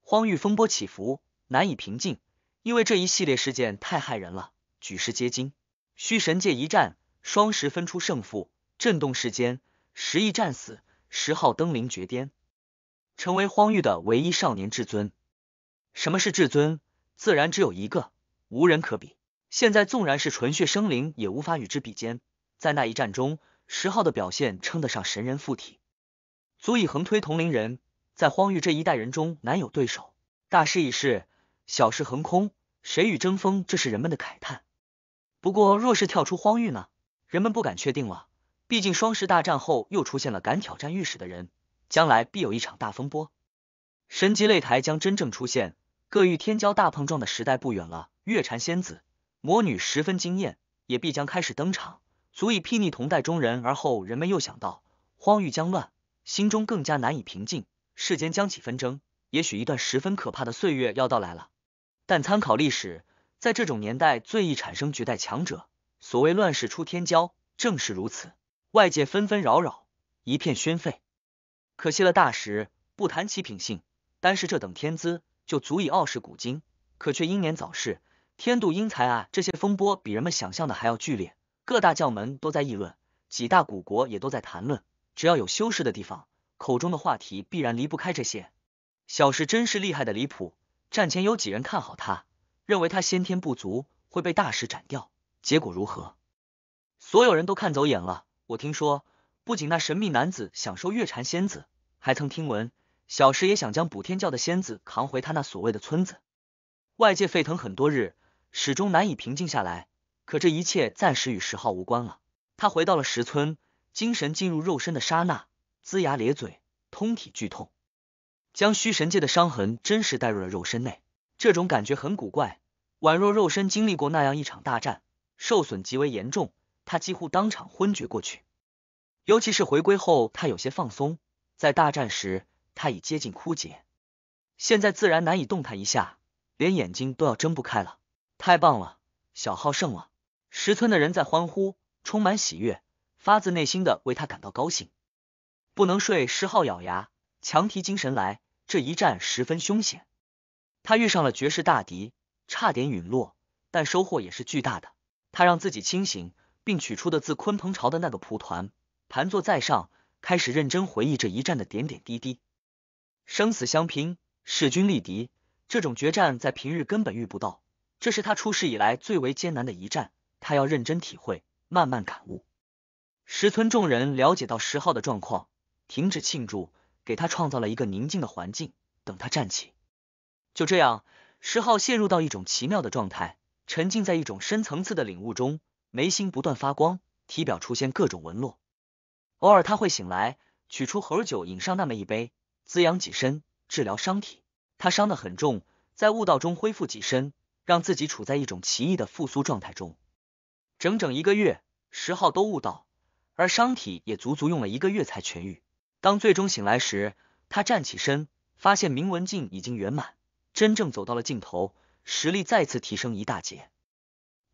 荒域风波起伏，难以平静，因为这一系列事件太骇人了，举世皆惊。虚神界一战。双十分出胜负，震动世间。十亿战死，十号登临绝巅，成为荒域的唯一少年至尊。什么是至尊？自然只有一个，无人可比。现在纵然是纯血生灵，也无法与之比肩。在那一战中，十号的表现称得上神人附体，足以横推同龄人，在荒域这一代人中难有对手。大势已逝，小势横空，谁与争锋？这是人们的慨叹。不过，若是跳出荒域呢？人们不敢确定了，毕竟双十大战后又出现了敢挑战御史的人，将来必有一场大风波。神级擂台将真正出现各域天骄大碰撞的时代不远了。月婵仙子、魔女十分惊艳，也必将开始登场，足以睥睨同代中人。而后人们又想到荒域将乱，心中更加难以平静。世间将起纷争，也许一段十分可怕的岁月要到来了。但参考历史，在这种年代最易产生绝代强者。所谓乱世出天骄，正是如此。外界纷纷扰扰，一片喧沸。可惜了大师，不谈其品性，单是这等天资，就足以傲视古今。可却英年早逝，天妒英才啊！这些风波比人们想象的还要剧烈。各大教门都在议论，几大古国也都在谈论。只要有修饰的地方，口中的话题必然离不开这些。小石真是厉害的离谱。战前有几人看好他，认为他先天不足会被大师斩掉。结果如何？所有人都看走眼了。我听说，不仅那神秘男子想收月禅仙子，还曾听闻小时也想将补天教的仙子扛回他那所谓的村子。外界沸腾很多日，始终难以平静下来。可这一切暂时与石浩无关了。他回到了石村，精神进入肉身的刹那，龇牙咧嘴，通体剧痛，将虚神界的伤痕真实带入了肉身内。这种感觉很古怪，宛若肉身经历过那样一场大战。受损极为严重，他几乎当场昏厥过去。尤其是回归后，他有些放松，在大战时他已接近枯竭，现在自然难以动弹一下，连眼睛都要睁不开了。太棒了，小号胜了！石村的人在欢呼，充满喜悦，发自内心的为他感到高兴。不能睡，石号咬牙强提精神来。这一战十分凶险，他遇上了绝世大敌，差点陨落，但收获也是巨大的。他让自己清醒，并取出的自鲲鹏巢的那个蒲团，盘坐在上，开始认真回忆这一战的点点滴滴。生死相拼，势均力敌，这种决战在平日根本遇不到，这是他出世以来最为艰难的一战，他要认真体会，慢慢感悟。石村众人了解到石浩的状况，停止庆祝，给他创造了一个宁静的环境，等他站起。就这样，石浩陷入到一种奇妙的状态。沉浸在一种深层次的领悟中，眉心不断发光，体表出现各种纹络。偶尔他会醒来，取出猴酒饮上那么一杯，滋养己身，治疗伤体。他伤得很重，在悟道中恢复己身，让自己处在一种奇异的复苏状态中。整整一个月，石昊都悟道，而伤体也足足用了一个月才痊愈。当最终醒来时，他站起身，发现明文镜已经圆满，真正走到了尽头。实力再次提升一大截，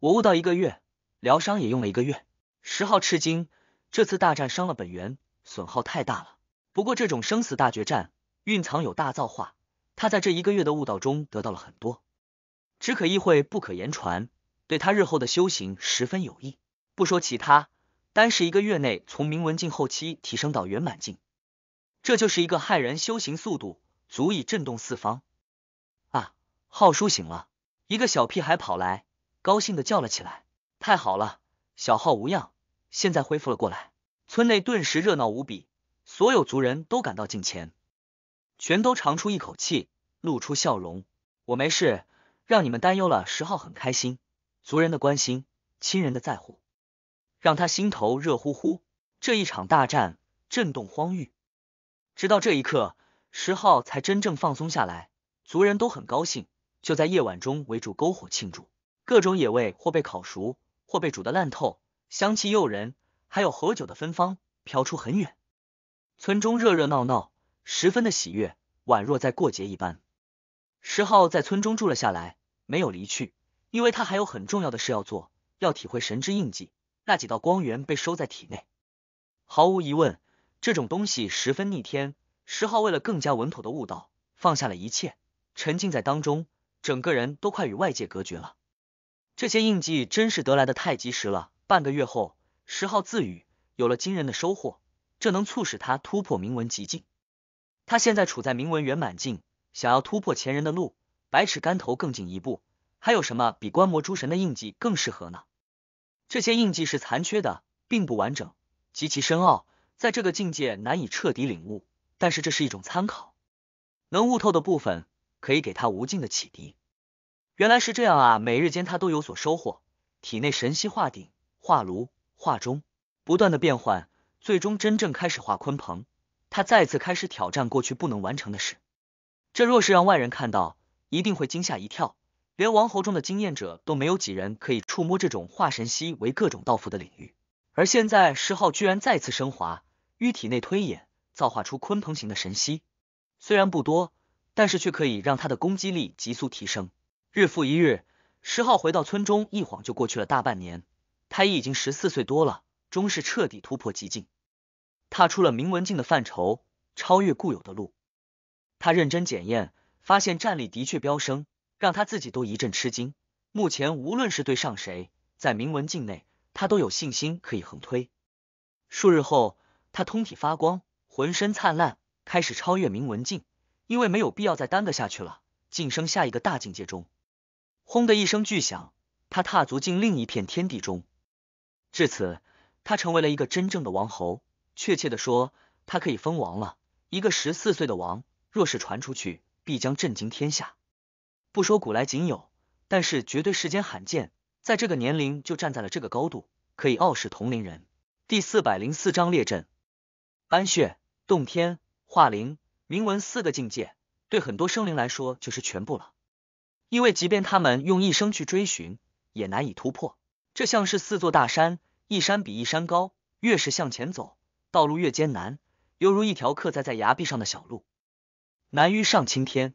我悟道一个月，疗伤也用了一个月。十号吃惊，这次大战伤了本源，损耗太大了。不过这种生死大决战，蕴藏有大造化。他在这一个月的悟道中得到了很多，只可意会不可言传，对他日后的修行十分有益。不说其他，单是一个月内从明文境后期提升到圆满境，这就是一个骇人修行速度，足以震动四方。浩叔醒了，一个小屁孩跑来，高兴的叫了起来：“太好了，小浩无恙，现在恢复了过来。”村内顿时热闹无比，所有族人都赶到近前，全都长出一口气，露出笑容：“我没事，让你们担忧了。”石浩很开心，族人的关心，亲人的在乎，让他心头热乎乎。这一场大战震动荒域，直到这一刻，石浩才真正放松下来，族人都很高兴。就在夜晚中围住篝火庆祝，各种野味或被烤熟，或被煮的烂透，香气诱人，还有何酒的芬芳飘出很远。村中热热闹闹，十分的喜悦，宛若在过节一般。石浩在村中住了下来，没有离去，因为他还有很重要的事要做，要体会神之印记。那几道光源被收在体内，毫无疑问，这种东西十分逆天。石浩为了更加稳妥的悟道，放下了一切，沉浸在当中。整个人都快与外界隔绝了。这些印记真是得来的太及时了。半个月后，石浩自语，有了惊人的收获，这能促使他突破铭文极境。他现在处在铭文圆满境，想要突破前人的路，百尺竿头更进一步，还有什么比观摩诸神的印记更适合呢？这些印记是残缺的，并不完整，极其深奥，在这个境界难以彻底领悟，但是这是一种参考，能悟透的部分。可以给他无尽的启迪。原来是这样啊！每日间他都有所收获，体内神息化鼎、化炉、化钟，不断的变换，最终真正开始化鲲鹏。他再次开始挑战过去不能完成的事。这若是让外人看到，一定会惊吓一跳。连王侯中的经验者都没有几人可以触摸这种化神息为各种道符的领域。而现在石昊居然再次升华，于体内推演，造化出鲲鹏形的神息，虽然不多。但是却可以让他的攻击力急速提升。日复一日，十号回到村中，一晃就过去了大半年。他已已经十四岁多了，终是彻底突破极境，踏出了明文境的范畴，超越固有的路。他认真检验，发现战力的确飙升，让他自己都一阵吃惊。目前无论是对上谁，在明文境内，他都有信心可以横推。数日后，他通体发光，浑身灿烂，开始超越明文境。因为没有必要再耽搁下去了，晋升下一个大境界中。轰的一声巨响，他踏足进另一片天地中。至此，他成为了一个真正的王侯，确切的说，他可以封王了。一个十四岁的王，若是传出去，必将震惊天下。不说古来仅有，但是绝对世间罕见。在这个年龄就站在了这个高度，可以傲视同龄人。第四百零四章列阵。安穴洞天化灵。铭文四个境界，对很多生灵来说就是全部了。因为即便他们用一生去追寻，也难以突破。这像是四座大山，一山比一山高，越是向前走，道路越艰难，犹如一条刻在在崖壁上的小路，难于上青天。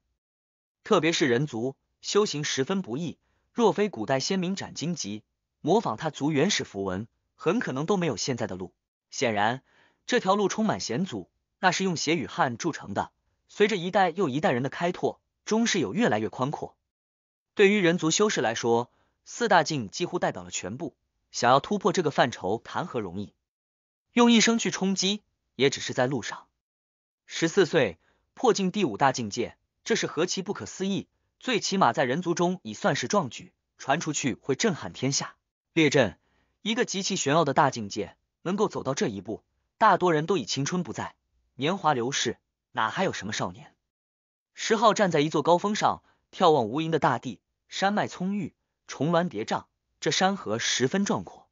特别是人族修行十分不易，若非古代先民斩荆棘，模仿他族原始符文，很可能都没有现在的路。显然，这条路充满险阻。那是用血与汗铸成的。随着一代又一代人的开拓，中是有越来越宽阔。对于人族修士来说，四大境几乎代表了全部。想要突破这个范畴，谈何容易？用一生去冲击，也只是在路上。十四岁破境第五大境界，这是何其不可思议！最起码在人族中已算是壮举，传出去会震撼天下。列阵，一个极其玄奥的大境界，能够走到这一步，大多人都已青春不在。年华流逝，哪还有什么少年？石浩站在一座高峰上，眺望无垠的大地，山脉葱郁，重峦叠嶂，这山河十分壮阔，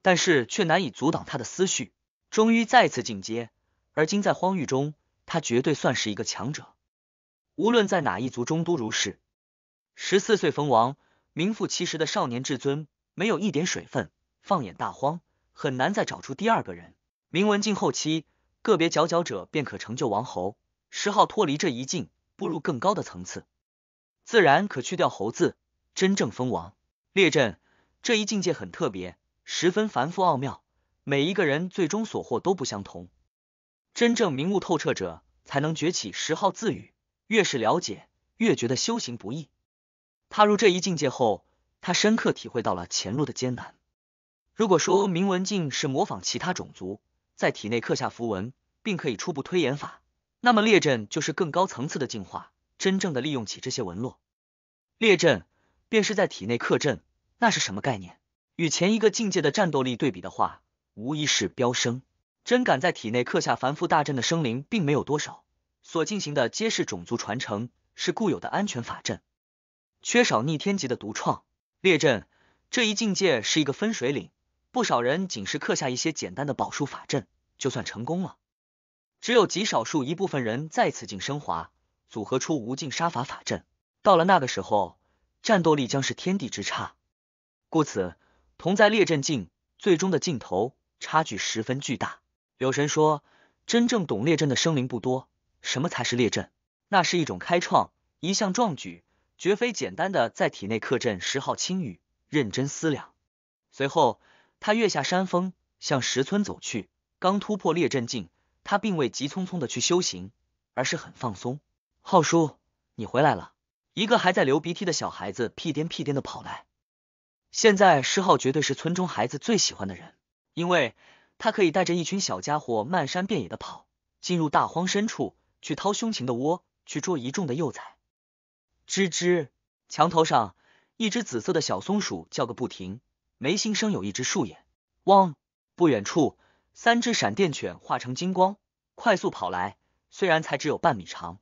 但是却难以阻挡他的思绪。终于再次进阶，而今在荒域中，他绝对算是一个强者，无论在哪一族中都如是。十四岁封王，名副其实的少年至尊，没有一点水分。放眼大荒，很难再找出第二个人。明文静后期。个别佼佼者便可成就王侯。十号脱离这一境，步入更高的层次，自然可去掉“侯”字，真正封王。列阵这一境界很特别，十分繁复奥妙，每一个人最终所获都不相同。真正明悟透彻者，才能崛起。十号自语，越是了解，越觉得修行不易。踏入这一境界后，他深刻体会到了前路的艰难。如果说明文镜是模仿其他种族，在体内刻下符文，并可以初步推演法，那么列阵就是更高层次的进化，真正的利用起这些纹络。列阵便是在体内刻阵，那是什么概念？与前一个境界的战斗力对比的话，无疑是飙升。真敢在体内刻下繁复大阵的生灵，并没有多少，所进行的皆是种族传承，是固有的安全法阵，缺少逆天级的独创。列阵这一境界是一个分水岭。不少人仅是刻下一些简单的宝术法阵，就算成功了。只有极少数一部分人在此境升华，组合出无尽杀法法阵。到了那个时候，战斗力将是天地之差。故此，同在列阵境，最终的尽头差距十分巨大。有神说，真正懂列阵的生灵不多。什么才是列阵？那是一种开创，一项壮举，绝非简单的在体内刻阵。十号青羽认真思量，随后。他跃下山峰，向石村走去。刚突破列阵境，他并未急匆匆的去修行，而是很放松。浩叔，你回来了！一个还在流鼻涕的小孩子屁颠屁颠的跑来。现在，石浩绝对是村中孩子最喜欢的人，因为他可以带着一群小家伙漫山遍野的跑，进入大荒深处去掏凶禽的窝，去捉一众的幼崽。吱吱，墙头上，一只紫色的小松鼠叫个不停。眉心生有一只竖眼，汪！不远处，三只闪电犬化成金光，快速跑来。虽然才只有半米长，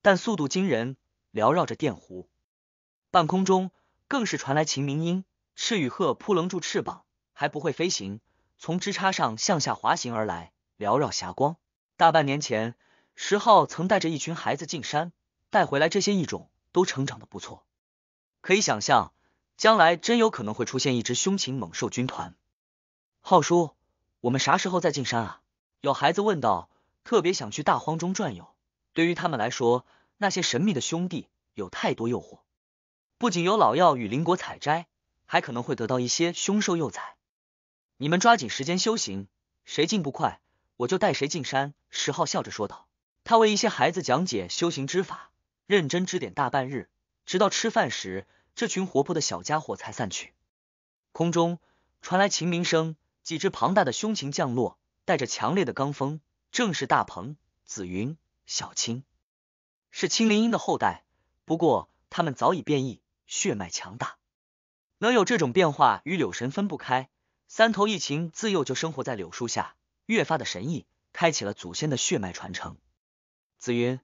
但速度惊人，缭绕着电弧。半空中更是传来秦明音，赤羽鹤扑棱住翅膀，还不会飞行，从枝杈上向下滑行而来，缭绕霞光。大半年前，石浩曾带着一群孩子进山，带回来这些异种都成长的不错，可以想象。将来真有可能会出现一只凶禽猛兽军团。浩叔，我们啥时候再进山啊？有孩子问道，特别想去大荒中转悠。对于他们来说，那些神秘的兄弟有太多诱惑，不仅有老药与灵果采摘，还可能会得到一些凶兽幼崽。你们抓紧时间修行，谁进步快，我就带谁进山。石浩笑着说道，他为一些孩子讲解修行之法，认真指点大半日，直到吃饭时。这群活泼的小家伙才散去，空中传来琴鸣声，几只庞大的胸琴降落，带着强烈的罡风，正是大鹏、紫云、小青，是青林鹰的后代。不过他们早已变异，血脉强大，能有这种变化与柳神分不开。三头一琴自幼就生活在柳树下，越发的神异，开启了祖先的血脉传承。紫云，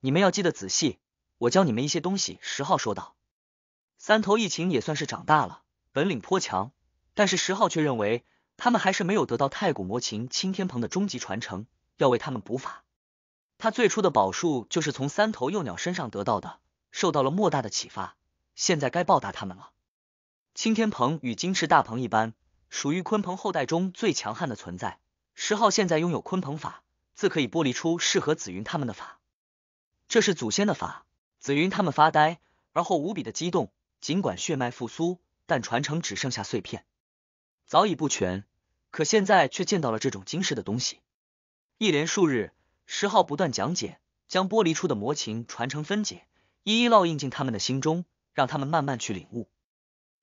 你们要记得仔细，我教你们一些东西。”十号说道。三头异禽也算是长大了，本领颇强，但是石号却认为他们还是没有得到太古魔禽青天鹏的终极传承，要为他们补法。他最初的宝术就是从三头幼鸟身上得到的，受到了莫大的启发。现在该报答他们了。青天鹏与金翅大鹏一般，属于鲲鹏后代中最强悍的存在。石号现在拥有鲲鹏法，自可以剥离出适合紫云他们的法。这是祖先的法。紫云他们发呆，而后无比的激动。尽管血脉复苏，但传承只剩下碎片，早已不全。可现在却见到了这种惊世的东西。一连数日，石浩不断讲解，将剥离出的魔琴传承分解，一一烙印进他们的心中，让他们慢慢去领悟。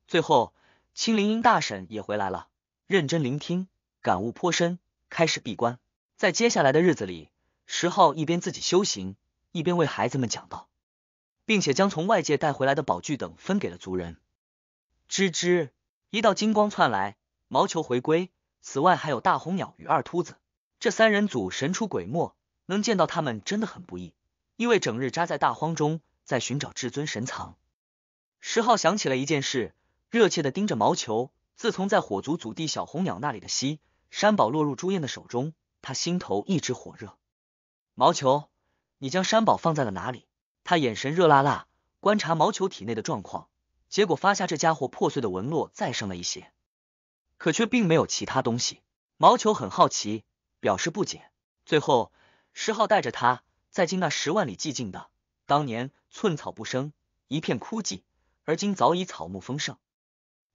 最后，青灵音大婶也回来了，认真聆听，感悟颇深，开始闭关。在接下来的日子里，石浩一边自己修行，一边为孩子们讲道。并且将从外界带回来的宝具等分给了族人。吱吱，一道金光窜来，毛球回归。此外还有大红鸟与二秃子，这三人组神出鬼没，能见到他们真的很不易，因为整日扎在大荒中，在寻找至尊神藏。石浩想起了一件事，热切的盯着毛球。自从在火族祖地小红鸟那里的西山宝落入朱厌的手中，他心头一直火热。毛球，你将山宝放在了哪里？他眼神热辣辣，观察毛球体内的状况，结果发现这家伙破碎的纹络再生了一些，可却并没有其他东西。毛球很好奇，表示不解。最后，石浩带着他再进那十万里寂静的，当年寸草不生，一片枯寂，而今早已草木丰盛，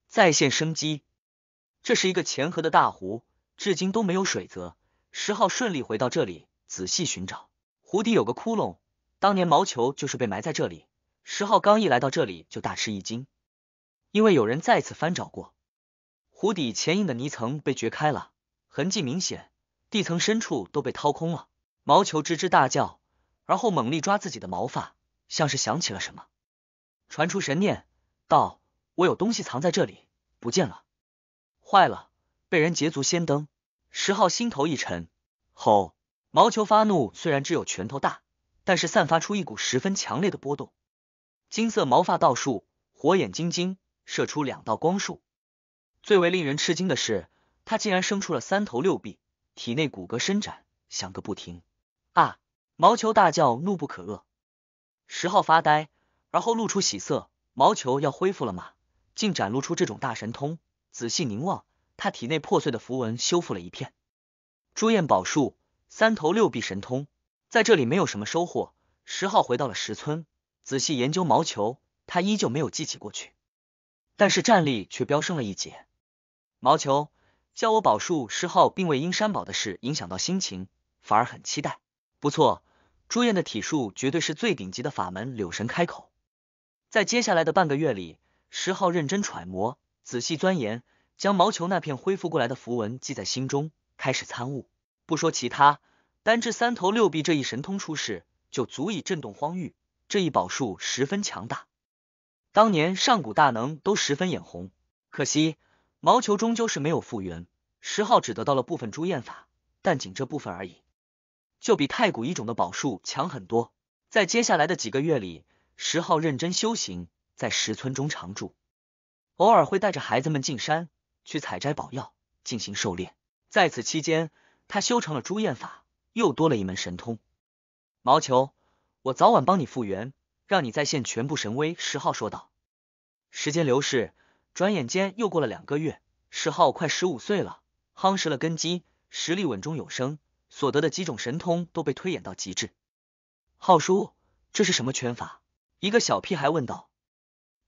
再现生机。这是一个前河的大湖，至今都没有水泽。石浩顺利回到这里，仔细寻找，湖底有个窟窿。当年毛球就是被埋在这里。十号刚一来到这里，就大吃一惊，因为有人再次翻找过，湖底前印的泥层被掘开了，痕迹明显，地层深处都被掏空了。毛球吱吱大叫，而后猛力抓自己的毛发，像是想起了什么，传出神念道：“我有东西藏在这里，不见了，坏了，被人捷足先登。”十号心头一沉，吼，毛球发怒，虽然只有拳头大。但是散发出一股十分强烈的波动，金色毛发倒竖，火眼金睛射出两道光束。最为令人吃惊的是，他竟然生出了三头六臂，体内骨骼伸展，响个不停。啊！毛球大叫，怒不可遏。十号发呆，而后露出喜色。毛球要恢复了吗？竟展露出这种大神通。仔细凝望，他体内破碎的符文修复了一片。朱彦宝术，三头六臂神通。在这里没有什么收获，十号回到了石村，仔细研究毛球，他依旧没有记起过去，但是战力却飙升了一截。毛球教我宝术，十号并未因山宝的事影响到心情，反而很期待。不错，朱燕的体术绝对是最顶级的法门。柳神开口，在接下来的半个月里，十号认真揣摩，仔细钻研，将毛球那片恢复过来的符文记在心中，开始参悟。不说其他。单至三头六臂这一神通出世，就足以震动荒域。这一宝术十分强大，当年上古大能都十分眼红。可惜毛球终究是没有复原，石昊只得到了部分朱厌法，但仅这部分而已，就比太古一种的宝术强很多。在接下来的几个月里，石昊认真修行，在石村中常住，偶尔会带着孩子们进山去采摘宝药，进行狩猎。在此期间，他修成了朱厌法。又多了一门神通，毛球，我早晚帮你复原，让你再现全部神威。”十号说道。时间流逝，转眼间又过了两个月，十号快十五岁了，夯实了根基，实力稳中有升，所得的几种神通都被推演到极致。浩叔，这是什么拳法？”一个小屁孩问道。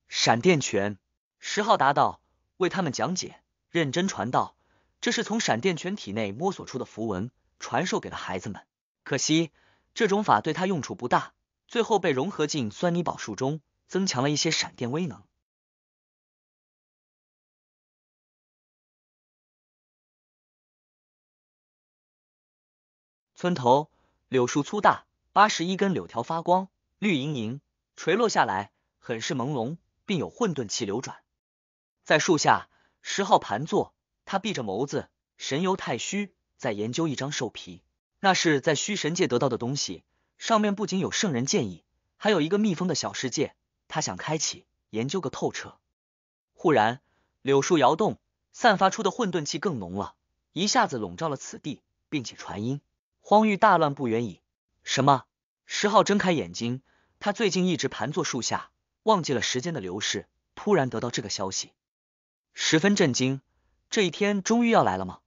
闪电拳，石浩答道，为他们讲解，认真传道，这是从闪电拳体内摸索出的符文。传授给了孩子们，可惜这种法对他用处不大，最后被融合进酸泥宝树中，增强了一些闪电威能。村头柳树粗大，八十一根柳条发光，绿莹莹垂落下来，很是朦胧，并有混沌气流转。在树下，石昊盘坐，他闭着眸子，神游太虚。在研究一张兽皮，那是在虚神界得到的东西，上面不仅有圣人建议，还有一个密封的小世界，他想开启研究个透彻。忽然，柳树摇动，散发出的混沌气更浓了，一下子笼罩了此地，并且传音：荒域大乱不远矣。什么？石浩睁开眼睛，他最近一直盘坐树下，忘记了时间的流逝，突然得到这个消息，十分震惊。这一天终于要来了吗？